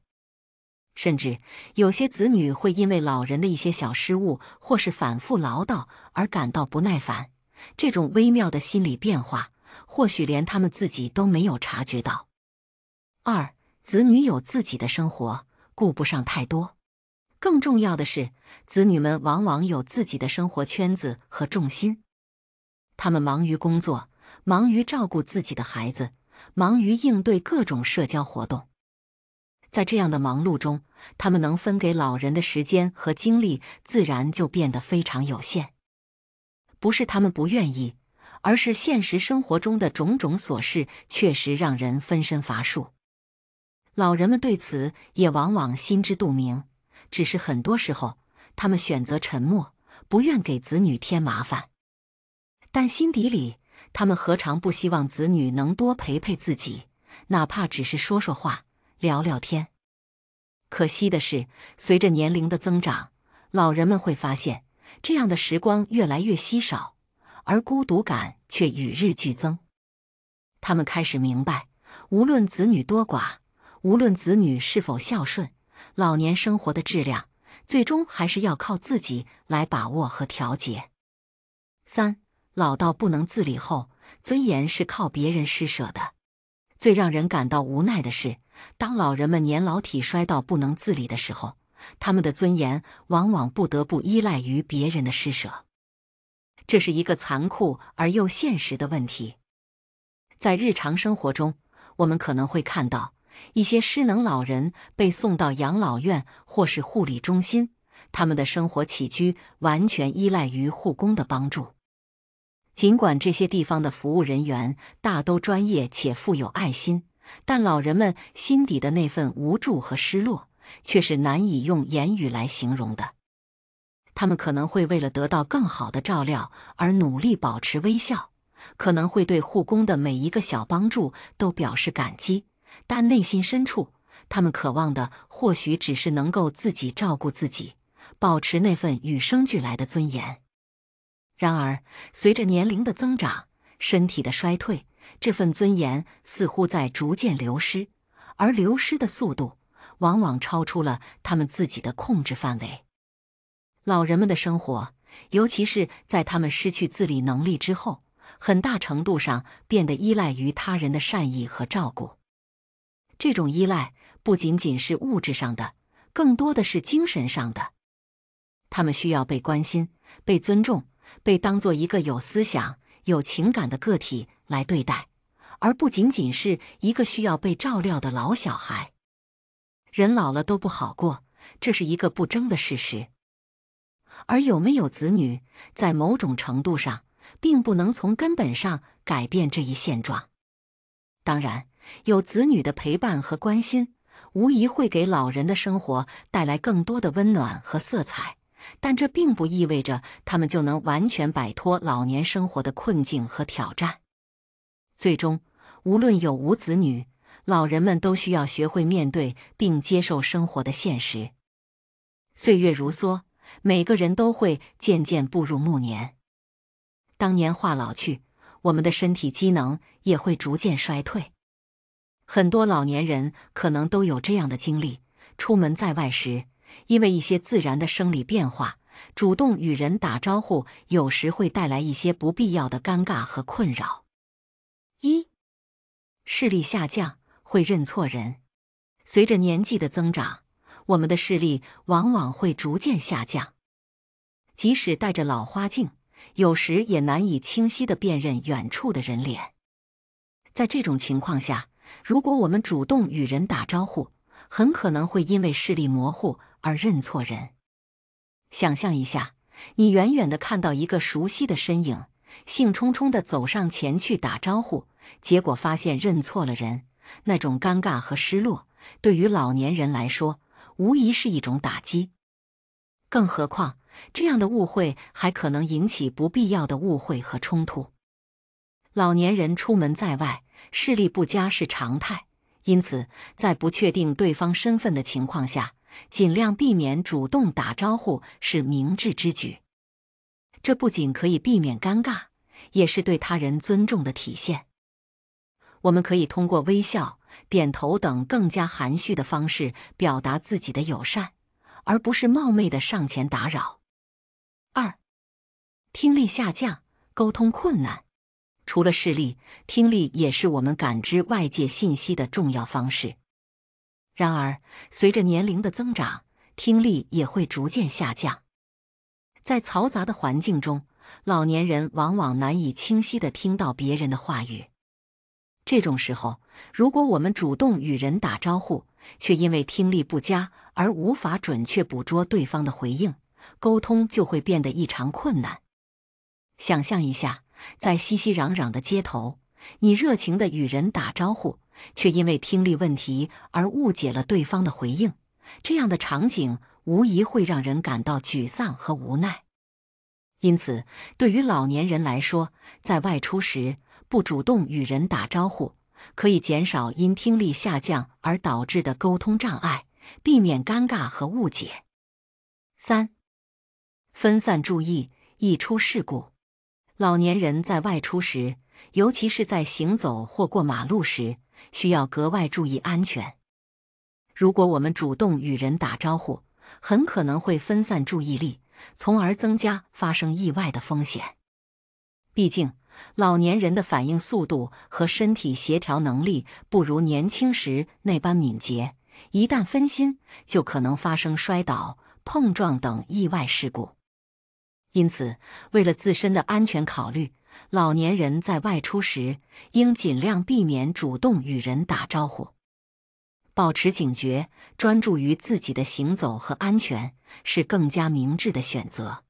甚至有些子女会因为老人的一些小失误或是反复唠叨而感到不耐烦。这种微妙的心理变化。或许连他们自己都没有察觉到。二，子女有自己的生活，顾不上太多。更重要的是，子女们往往有自己的生活圈子和重心，他们忙于工作，忙于照顾自己的孩子，忙于应对各种社交活动。在这样的忙碌中，他们能分给老人的时间和精力，自然就变得非常有限。不是他们不愿意。而是现实生活中的种种琐事确实让人分身乏术，老人们对此也往往心知肚明，只是很多时候他们选择沉默，不愿给子女添麻烦。但心底里，他们何尝不希望子女能多陪陪自己，哪怕只是说说话、聊聊天？可惜的是，随着年龄的增长，老人们会发现，这样的时光越来越稀少。而孤独感却与日俱增，他们开始明白，无论子女多寡，无论子女是否孝顺，老年生活的质量最终还是要靠自己来把握和调节。三老到不能自理后，尊严是靠别人施舍的。最让人感到无奈的是，当老人们年老体衰到不能自理的时候，他们的尊严往往不得不依赖于别人的施舍。这是一个残酷而又现实的问题。在日常生活中，我们可能会看到一些失能老人被送到养老院或是护理中心，他们的生活起居完全依赖于护工的帮助。尽管这些地方的服务人员大都专业且富有爱心，但老人们心底的那份无助和失落，却是难以用言语来形容的。他们可能会为了得到更好的照料而努力保持微笑，可能会对护工的每一个小帮助都表示感激，但内心深处，他们渴望的或许只是能够自己照顾自己，保持那份与生俱来的尊严。然而，随着年龄的增长，身体的衰退，这份尊严似乎在逐渐流失，而流失的速度往往超出了他们自己的控制范围。老人们的生活，尤其是在他们失去自理能力之后，很大程度上变得依赖于他人的善意和照顾。这种依赖不仅仅是物质上的，更多的是精神上的。他们需要被关心、被尊重、被当做一个有思想、有情感的个体来对待，而不仅仅是一个需要被照料的老小孩。人老了都不好过，这是一个不争的事实。而有没有子女，在某种程度上，并不能从根本上改变这一现状。当然，有子女的陪伴和关心，无疑会给老人的生活带来更多的温暖和色彩。但这并不意味着他们就能完全摆脱老年生活的困境和挑战。最终，无论有无子女，老人们都需要学会面对并接受生活的现实。岁月如梭。每个人都会渐渐步入暮年，当年化老去，我们的身体机能也会逐渐衰退。很多老年人可能都有这样的经历：出门在外时，因为一些自然的生理变化，主动与人打招呼，有时会带来一些不必要的尴尬和困扰。一，视力下降会认错人。随着年纪的增长。我们的视力往往会逐渐下降，即使戴着老花镜，有时也难以清晰的辨认远处的人脸。在这种情况下，如果我们主动与人打招呼，很可能会因为视力模糊而认错人。想象一下，你远远的看到一个熟悉的身影，兴冲冲的走上前去打招呼，结果发现认错了人，那种尴尬和失落，对于老年人来说。无疑是一种打击，更何况这样的误会还可能引起不必要的误会和冲突。老年人出门在外，视力不佳是常态，因此在不确定对方身份的情况下，尽量避免主动打招呼是明智之举。这不仅可以避免尴尬，也是对他人尊重的体现。我们可以通过微笑、点头等更加含蓄的方式表达自己的友善，而不是冒昧的上前打扰。二、听力下降，沟通困难。除了视力，听力也是我们感知外界信息的重要方式。然而，随着年龄的增长，听力也会逐渐下降。在嘈杂的环境中，老年人往往难以清晰地听到别人的话语。这种时候，如果我们主动与人打招呼，却因为听力不佳而无法准确捕捉对方的回应，沟通就会变得异常困难。想象一下，在熙熙攘攘的街头，你热情地与人打招呼，却因为听力问题而误解了对方的回应，这样的场景无疑会让人感到沮丧和无奈。因此，对于老年人来说，在外出时，不主动与人打招呼，可以减少因听力下降而导致的沟通障碍，避免尴尬和误解。三、分散注意易出事故。老年人在外出时，尤其是在行走或过马路时，需要格外注意安全。如果我们主动与人打招呼，很可能会分散注意力，从而增加发生意外的风险。毕竟。老年人的反应速度和身体协调能力不如年轻时那般敏捷，一旦分心，就可能发生摔倒、碰撞等意外事故。因此，为了自身的安全考虑，老年人在外出时应尽量避免主动与人打招呼，保持警觉，专注于自己的行走和安全，是更加明智的选择。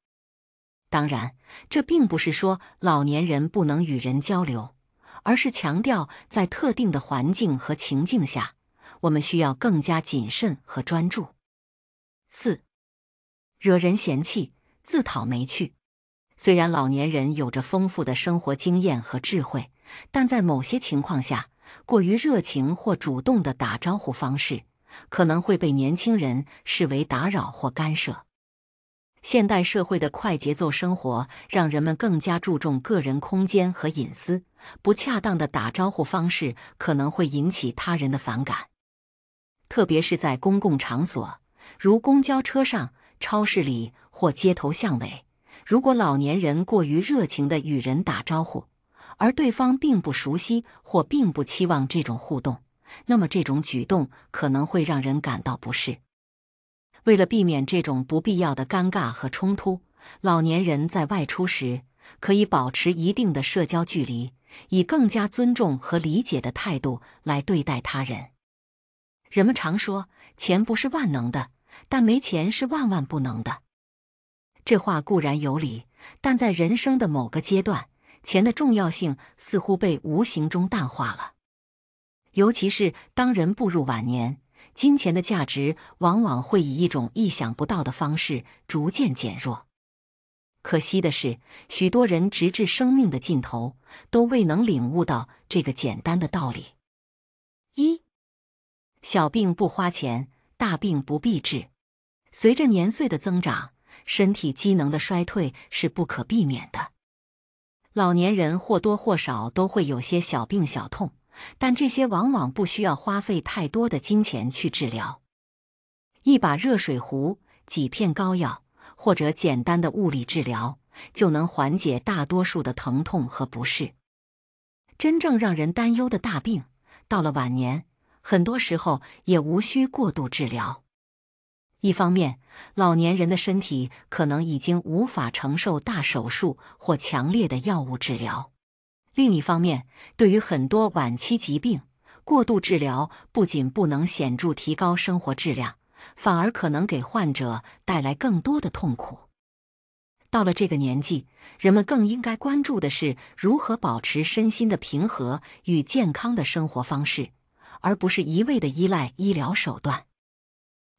当然，这并不是说老年人不能与人交流，而是强调在特定的环境和情境下，我们需要更加谨慎和专注。四，惹人嫌弃，自讨没趣。虽然老年人有着丰富的生活经验和智慧，但在某些情况下，过于热情或主动的打招呼方式，可能会被年轻人视为打扰或干涉。现代社会的快节奏生活让人们更加注重个人空间和隐私，不恰当的打招呼方式可能会引起他人的反感。特别是在公共场所，如公交车上、超市里或街头巷尾，如果老年人过于热情地与人打招呼，而对方并不熟悉或并不期望这种互动，那么这种举动可能会让人感到不适。为了避免这种不必要的尴尬和冲突，老年人在外出时可以保持一定的社交距离，以更加尊重和理解的态度来对待他人。人们常说“钱不是万能的，但没钱是万万不能的”，这话固然有理，但在人生的某个阶段，钱的重要性似乎被无形中淡化了，尤其是当人步入晚年。金钱的价值往往会以一种意想不到的方式逐渐减弱。可惜的是，许多人直至生命的尽头都未能领悟到这个简单的道理：一小病不花钱，大病不必治。随着年岁的增长，身体机能的衰退是不可避免的。老年人或多或少都会有些小病小痛。但这些往往不需要花费太多的金钱去治疗，一把热水壶、几片膏药或者简单的物理治疗就能缓解大多数的疼痛和不适。真正让人担忧的大病，到了晚年，很多时候也无需过度治疗。一方面，老年人的身体可能已经无法承受大手术或强烈的药物治疗。另一方面，对于很多晚期疾病，过度治疗不仅不能显著提高生活质量，反而可能给患者带来更多的痛苦。到了这个年纪，人们更应该关注的是如何保持身心的平和与健康的生活方式，而不是一味的依赖医疗手段。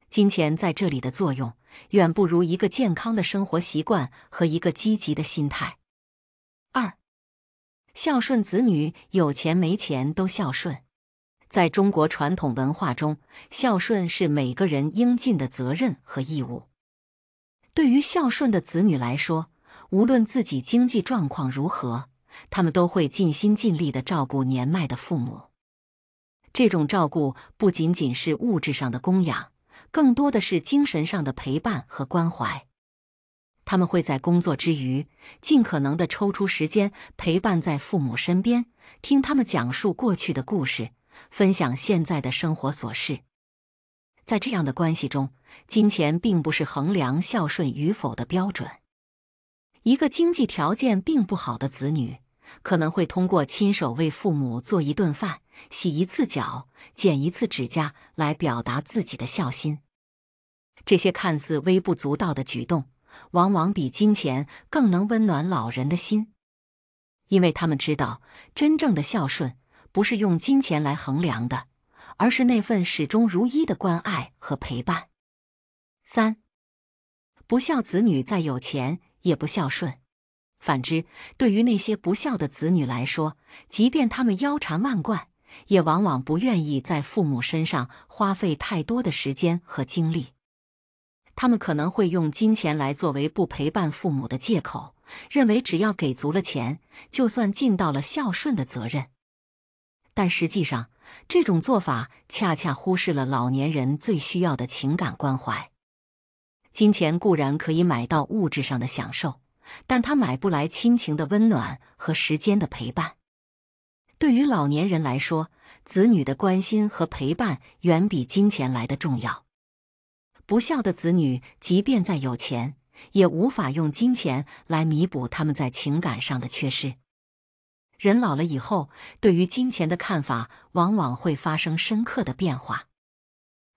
金钱在这里的作用，远不如一个健康的生活习惯和一个积极的心态。二。孝顺子女有钱没钱都孝顺，在中国传统文化中，孝顺是每个人应尽的责任和义务。对于孝顺的子女来说，无论自己经济状况如何，他们都会尽心尽力地照顾年迈的父母。这种照顾不仅仅是物质上的供养，更多的是精神上的陪伴和关怀。他们会在工作之余，尽可能的抽出时间陪伴在父母身边，听他们讲述过去的故事，分享现在的生活琐事。在这样的关系中，金钱并不是衡量孝顺与否的标准。一个经济条件并不好的子女，可能会通过亲手为父母做一顿饭、洗一次脚、剪一次指甲来表达自己的孝心。这些看似微不足道的举动。往往比金钱更能温暖老人的心，因为他们知道，真正的孝顺不是用金钱来衡量的，而是那份始终如一的关爱和陪伴。三，不孝子女再有钱也不孝顺；反之，对于那些不孝的子女来说，即便他们腰缠万贯，也往往不愿意在父母身上花费太多的时间和精力。他们可能会用金钱来作为不陪伴父母的借口，认为只要给足了钱，就算尽到了孝顺的责任。但实际上，这种做法恰恰忽视了老年人最需要的情感关怀。金钱固然可以买到物质上的享受，但它买不来亲情的温暖和时间的陪伴。对于老年人来说，子女的关心和陪伴远比金钱来的重要。不孝的子女，即便再有钱，也无法用金钱来弥补他们在情感上的缺失。人老了以后，对于金钱的看法往往会发生深刻的变化。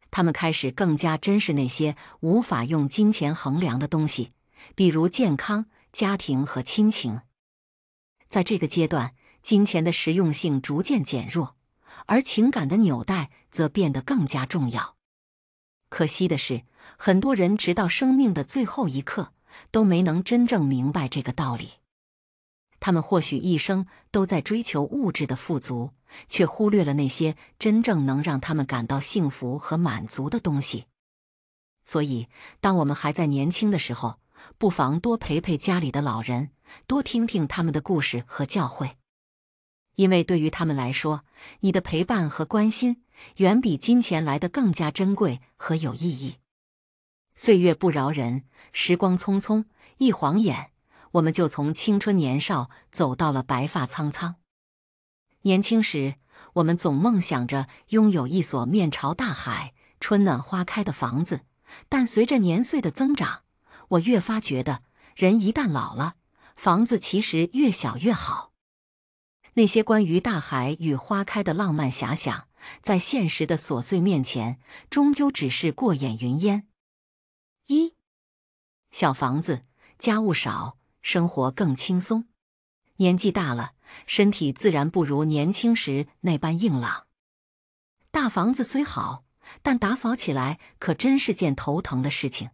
他们开始更加珍视那些无法用金钱衡量的东西，比如健康、家庭和亲情。在这个阶段，金钱的实用性逐渐减弱，而情感的纽带则变得更加重要。可惜的是，很多人直到生命的最后一刻都没能真正明白这个道理。他们或许一生都在追求物质的富足，却忽略了那些真正能让他们感到幸福和满足的东西。所以，当我们还在年轻的时候，不妨多陪陪家里的老人，多听听他们的故事和教诲。因为对于他们来说，你的陪伴和关心远比金钱来的更加珍贵和有意义。岁月不饶人，时光匆匆，一晃眼，我们就从青春年少走到了白发苍苍。年轻时，我们总梦想着拥有一所面朝大海、春暖花开的房子，但随着年岁的增长，我越发觉得，人一旦老了，房子其实越小越好。那些关于大海与花开的浪漫遐想，在现实的琐碎面前，终究只是过眼云烟。一，小房子家务少，生活更轻松。年纪大了，身体自然不如年轻时那般硬朗。大房子虽好，但打扫起来可真是件头疼的事情。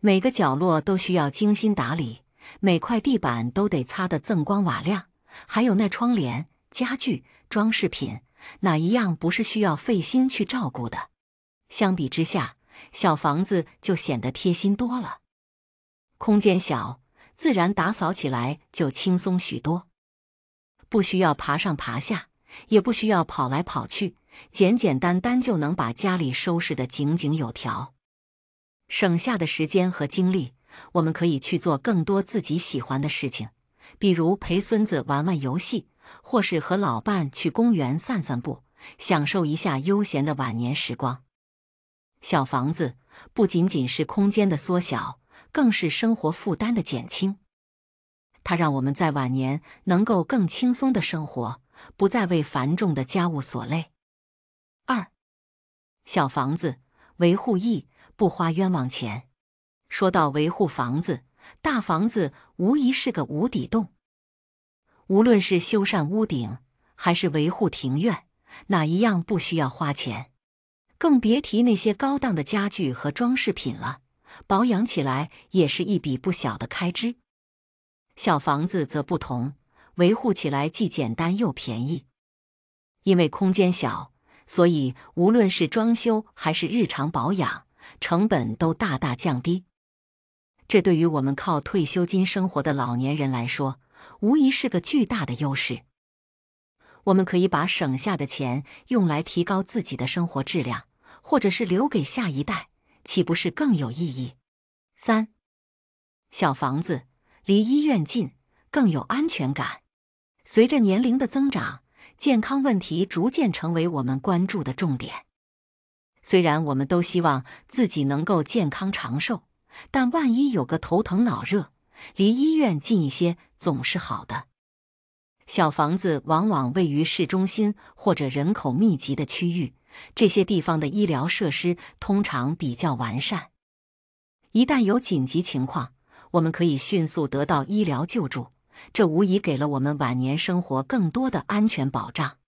每个角落都需要精心打理，每块地板都得擦得锃光瓦亮。还有那窗帘、家具、装饰品，哪一样不是需要费心去照顾的？相比之下，小房子就显得贴心多了。空间小，自然打扫起来就轻松许多，不需要爬上爬下，也不需要跑来跑去，简简单单就能把家里收拾得井井有条。省下的时间和精力，我们可以去做更多自己喜欢的事情。比如陪孙子玩玩游戏，或是和老伴去公园散散步，享受一下悠闲的晚年时光。小房子不仅仅是空间的缩小，更是生活负担的减轻。它让我们在晚年能够更轻松的生活，不再为繁重的家务所累。二，小房子维护易，不花冤枉钱。说到维护房子。大房子无疑是个无底洞，无论是修缮屋顶还是维护庭院，哪一样不需要花钱？更别提那些高档的家具和装饰品了，保养起来也是一笔不小的开支。小房子则不同，维护起来既简单又便宜，因为空间小，所以无论是装修还是日常保养，成本都大大降低。这对于我们靠退休金生活的老年人来说，无疑是个巨大的优势。我们可以把省下的钱用来提高自己的生活质量，或者是留给下一代，岂不是更有意义？三，小房子离医院近，更有安全感。随着年龄的增长，健康问题逐渐成为我们关注的重点。虽然我们都希望自己能够健康长寿。但万一有个头疼脑热，离医院近一些总是好的。小房子往往位于市中心或者人口密集的区域，这些地方的医疗设施通常比较完善。一旦有紧急情况，我们可以迅速得到医疗救助，这无疑给了我们晚年生活更多的安全保障。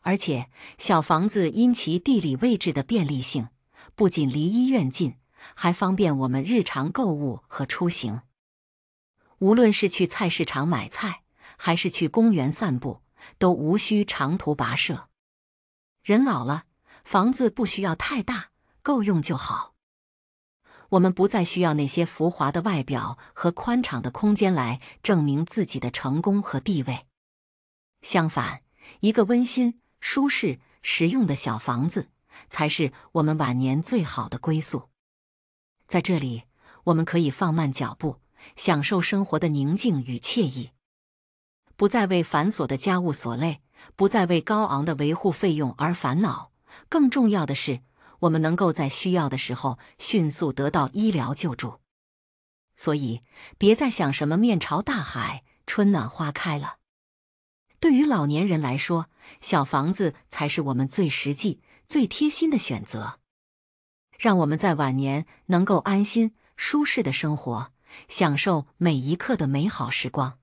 而且，小房子因其地理位置的便利性，不仅离医院近。还方便我们日常购物和出行。无论是去菜市场买菜，还是去公园散步，都无需长途跋涉。人老了，房子不需要太大，够用就好。我们不再需要那些浮华的外表和宽敞的空间来证明自己的成功和地位。相反，一个温馨、舒适、实用的小房子，才是我们晚年最好的归宿。在这里，我们可以放慢脚步，享受生活的宁静与惬意，不再为繁琐的家务所累，不再为高昂的维护费用而烦恼。更重要的是，我们能够在需要的时候迅速得到医疗救助。所以，别再想什么面朝大海，春暖花开了。对于老年人来说，小房子才是我们最实际、最贴心的选择。让我们在晚年能够安心、舒适的生活，享受每一刻的美好时光。